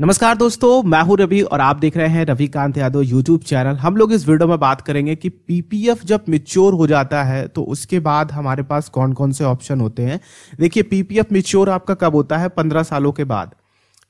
नमस्कार दोस्तों मैं हूं रवि और आप देख रहे हैं रवि कांत यादव यूट्यूब चैनल हम लोग इस वीडियो में बात करेंगे कि पीपीएफ जब मिच्योर हो जाता है तो उसके बाद हमारे पास कौन कौन से ऑप्शन होते हैं देखिए पीपीएफ मिच्योर आपका कब होता है पंद्रह सालों के बाद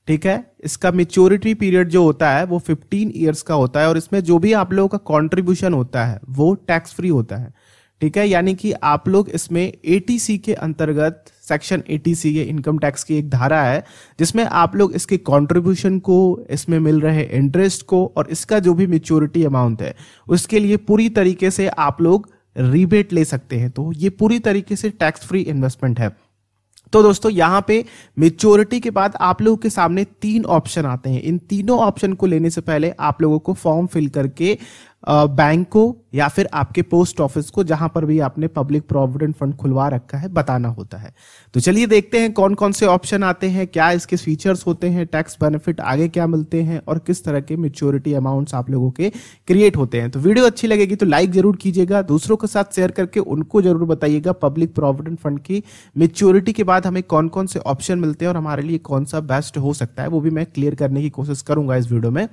ठीक है इसका मिच्योरिटी पीरियड जो होता है वो फिफ्टीन ईयर्स का होता है और इसमें जो भी आप लोगों का कॉन्ट्रीब्यूशन होता है वो टैक्स फ्री होता है ठीक है यानी कि आप लोग इसमें ए के अंतर्गत सेक्शन ए ये इनकम टैक्स की एक धारा है जिसमें आप लोग इसके कंट्रीब्यूशन को इसमें मिल रहे इंटरेस्ट को और इसका जो भी मेच्योरिटी अमाउंट है उसके लिए पूरी तरीके से आप लोग रिबेट ले सकते हैं तो ये पूरी तरीके से टैक्स फ्री इन्वेस्टमेंट है तो दोस्तों यहाँ पे मेच्योरिटी के बाद आप लोगों के सामने तीन ऑप्शन आते हैं इन तीनों ऑप्शन को लेने से पहले आप लोगों को फॉर्म फिल करके बैंक को या फिर आपके पोस्ट ऑफिस को जहां पर भी आपने पब्लिक प्रोविडेंट फंड खुलवा रखा है बताना होता है तो चलिए देखते हैं कौन कौन से ऑप्शन आते हैं क्या इसके फीचर्स होते हैं टैक्स बेनिफिट आगे क्या मिलते हैं और किस तरह के मेच्योरिटी अमाउंट्स आप लोगों के क्रिएट होते हैं तो वीडियो अच्छी लगेगी तो लाइक जरूर कीजिएगा दूसरों के साथ शेयर करके उनको जरूर बताइएगा पब्लिक प्रोविडेंट फंड की मेच्योरिटी के बाद हमें कौन कौन से ऑप्शन मिलते हैं और हमारे लिए कौन सा बेस्ट हो सकता है वो भी मैं क्लियर करने की कोशिश करूंगा इस वीडियो में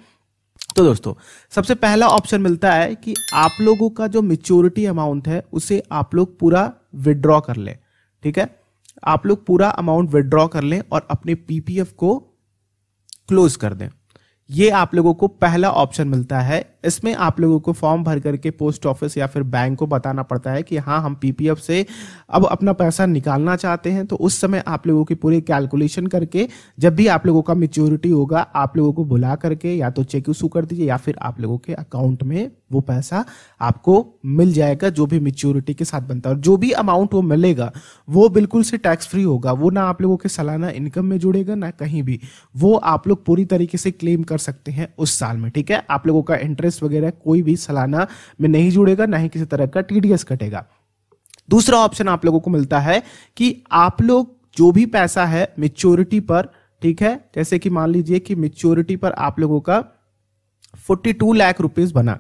तो दोस्तों सबसे पहला ऑप्शन मिलता है कि आप लोगों का जो मेच्योरिटी अमाउंट है उसे आप लोग पूरा विदड्रॉ कर लें ठीक है आप लोग पूरा अमाउंट विदड्रॉ कर लें और अपने पीपीएफ को क्लोज कर दें ये आप लोगों को पहला ऑप्शन मिलता है इसमें आप लोगों को फॉर्म भर करके पोस्ट ऑफिस या फिर बैंक को बताना पड़ता है कि हाँ हम पीपीएफ से अब अपना पैसा निकालना चाहते हैं तो उस समय आप लोगों की पूरी कैलकुलेशन करके जब भी आप लोगों का मेच्योरिटी होगा आप लोगों को बुला करके या तो चेक इशू कर दीजिए या फिर आप लोगों के अकाउंट में वो पैसा आपको मिल जाएगा जो भी मेच्योरिटी के साथ बनता है और जो भी अमाउंट वो मिलेगा वो बिल्कुल से टैक्स फ्री होगा वो ना आप लोगों के सालाना इनकम में जुड़ेगा ना कहीं भी वो आप लोग पूरी तरीके से क्लेम कर सकते हैं उस साल में ठीक है आप लोगों का इंटरेस्ट इंटरेस्ट वगैरह कोई भी सालाना में नहीं जुड़ेगा ना ही किसी तरह का टी कटेगा दूसरा ऑप्शन आप लोगों को मिलता है कि आप लोग जो भी पैसा है मेच्योरिटी पर ठीक है जैसे कि मान लीजिए कि मेच्योरिटी पर आप लोगों का 42 लाख रुपीस बना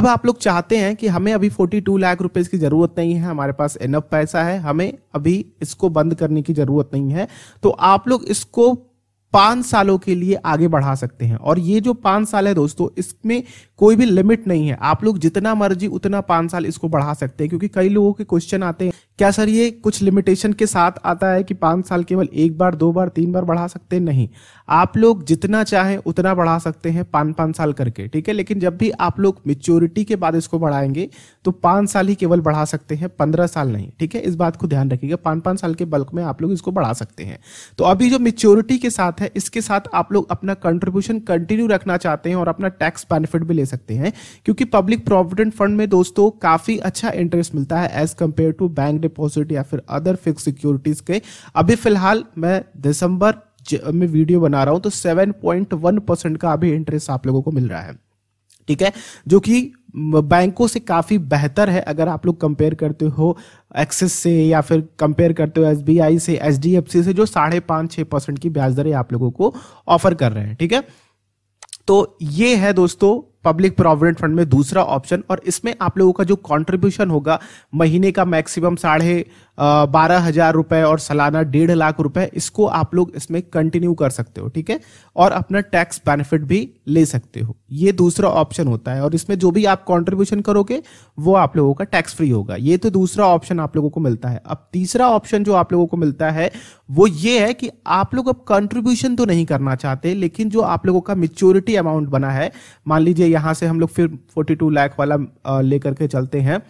अब आप लोग चाहते हैं कि हमें अभी 42 लाख रुपीस की ज़रूरत नहीं है हमारे पास एनफ पैसा है हमें अभी इसको बंद करने की ज़रूरत नहीं है तो आप लोग इसको पांच सालों के लिए आगे बढ़ा सकते हैं और ये जो पांच साल है दोस्तों इसमें कोई भी लिमिट नहीं है आप लोग जितना मर्जी उतना पांच साल इसको बढ़ा सकते हैं क्योंकि कई लोगों के क्वेश्चन आते हैं क्या सर ये कुछ लिमिटेशन के साथ आता है कि पांच साल केवल एक बार दो बार तीन बार बढ़ा सकते हैं नहीं आप लोग जितना चाहें उतना बढ़ा सकते हैं पाँच पाँच साल करके ठीक है लेकिन जब भी आप लोग मेच्योरिटी के बाद इसको बढ़ाएंगे तो पाँच साल ही केवल बढ़ा सकते हैं पंद्रह साल नहीं ठीक है इस बात को ध्यान रखिएगा पाँच पाँच साल के बल्क में आप लोग इसको बढ़ा सकते हैं तो अभी जो मेच्योरिटी के साथ है इसके साथ आप लोग अपना कंट्रीब्यूशन कंटिन्यू रखना चाहते हैं और अपना टैक्स बेनिफिट भी ले सकते हैं क्योंकि पब्लिक प्रोविडेंट फंड में दोस्तों काफ़ी अच्छा इंटरेस्ट मिलता है as compared to bank deposit या फिर अदर फिक्स सिक्योरिटीज के अभी फिलहाल मैं दिसंबर मैं वीडियो बना रहा हूं तो 7.1 परसेंट का अभी इंटरेस्ट आप लोगों को मिल रहा है ठीक है जो कि बैंकों से काफ़ी बेहतर है अगर आप लोग कंपेयर करते हो एक्सिस से या फिर कंपेयर करते हो एसबीआई से एचडीएफसी से जो साढ़े पांच छह परसेंट की ब्याज दरें आप लोगों को ऑफर कर रहे हैं ठीक है तो ये है दोस्तों पब्लिक प्रोविडेंट फंड में दूसरा ऑप्शन और इसमें आप लोगों का जो कंट्रीब्यूशन होगा महीने का मैक्सिमम साढ़े बारह हजार रुपए और सालाना डेढ़ लाख रुपए इसको आप लोग इसमें कंटिन्यू कर सकते हो ठीक है और अपना टैक्स बेनिफिट भी ले सकते हो ये दूसरा ऑप्शन होता है और इसमें जो भी आप कंट्रीब्यूशन करोगे वो आप लोगों का टैक्स फ्री होगा ये तो दूसरा ऑप्शन आप लोगों को मिलता है अब तीसरा ऑप्शन जो आप लोगों को मिलता है वो ये है कि आप लोग अब कंट्रीब्यूशन तो नहीं करना चाहते लेकिन जो आप लोगों का मेच्योरिटी अमाउंट बना है मान लीजिए यहां से हम लोग फिर फोर्टी टू लाख वाला लेकर के चलते हैं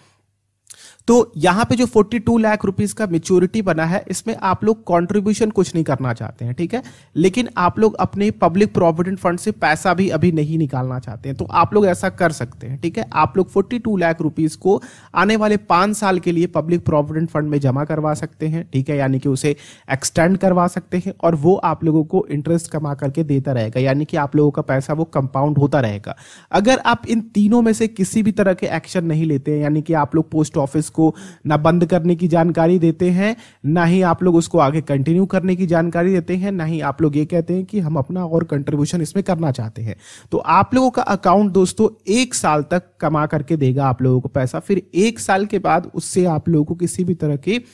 तो यहाँ पे जो 42 लाख रुपीस का मेच्योरिटी बना है इसमें आप लोग कंट्रीब्यूशन कुछ नहीं करना चाहते हैं ठीक है लेकिन आप लोग अपने पब्लिक प्रोविडेंट फंड से पैसा भी अभी नहीं निकालना चाहते हैं तो आप लोग ऐसा कर सकते हैं ठीक है आप लोग 42 लाख रुपीस को आने वाले पांच साल के लिए पब्लिक प्रोविडेंट फंड में जमा करवा सकते हैं ठीक है यानी कि उसे एक्सटेंड करवा सकते हैं और वो आप लोगों को इंटरेस्ट कमा करके देता रहेगा यानी कि आप लोगों का पैसा वो कंपाउंड होता रहेगा अगर आप इन तीनों में से किसी भी तरह के एक्शन नहीं लेते हैं यानी कि आप लोग पोस्ट ऑफिस उसको ना बंद करने की जानकारी देते हैं ना ही आप लोग उसको आगे कंटिन्यू करने की जानकारी देते हैं ना ही आप लोग ये कहते हैं कि हम अपना और कंट्रीब्यूशन इसमें करना चाहते हैं तो आप लोगों का अकाउंट दोस्तों एक साल तक कमा करके देगा आप लोगों को पैसा फिर एक साल के बाद उससे आप लोगों को किसी भी तरह की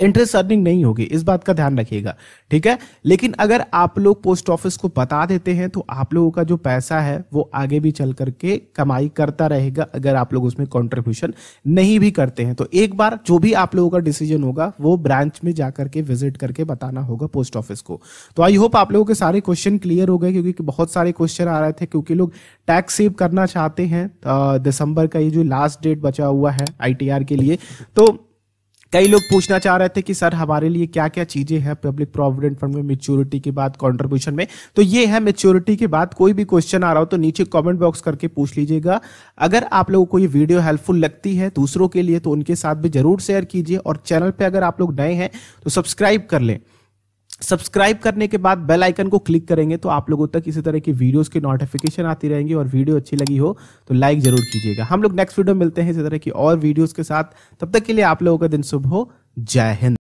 इंटरेस्ट अर्निंग नहीं होगी इस बात का ध्यान रखिएगा ठीक है लेकिन अगर आप लोग पोस्ट ऑफिस को बता देते हैं तो आप लोगों का जो पैसा है वो आगे भी चल करके कमाई करता रहेगा अगर आप लोग उसमें कॉन्ट्रीब्यूशन नहीं भी करते हैं तो एक बार जो भी आप लोगों का डिसीजन होगा वो ब्रांच में जा करके विजिट करके बताना होगा पोस्ट ऑफिस को तो आई होप आप लोगों के सारे क्वेश्चन क्लियर हो गए क्योंकि बहुत सारे क्वेश्चन आ रहे थे क्योंकि लोग टैक्स सेव करना चाहते हैं दिसंबर का ये जो लास्ट डेट बचा हुआ है आई के लिए तो कई लोग पूछना चाह रहे थे कि सर हमारे लिए क्या क्या चीजें हैं पब्लिक प्रोविडेंट फंड में मेच्योरिटी के बाद कॉन्ट्रीब्यूशन में तो ये है मेच्योरिटी के बाद कोई भी क्वेश्चन आ रहा हो तो नीचे कमेंट बॉक्स करके पूछ लीजिएगा अगर आप लोगों को ये वीडियो हेल्पफुल लगती है दूसरों के लिए तो उनके साथ भी जरूर शेयर कीजिए और चैनल पर अगर आप लोग नए हैं तो सब्सक्राइब कर लें सब्सक्राइब करने के बाद बेल आइकन को क्लिक करेंगे तो आप लोगों तक इसी तरह की वीडियोस की नोटिफिकेशन आती रहेंगी और वीडियो अच्छी लगी हो तो लाइक जरूर कीजिएगा हम लोग नेक्स्ट वीडियो मिलते हैं इसी तरह की और वीडियोस के साथ तब तक के लिए आप लोगों का दिन शुभ हो जय हिंद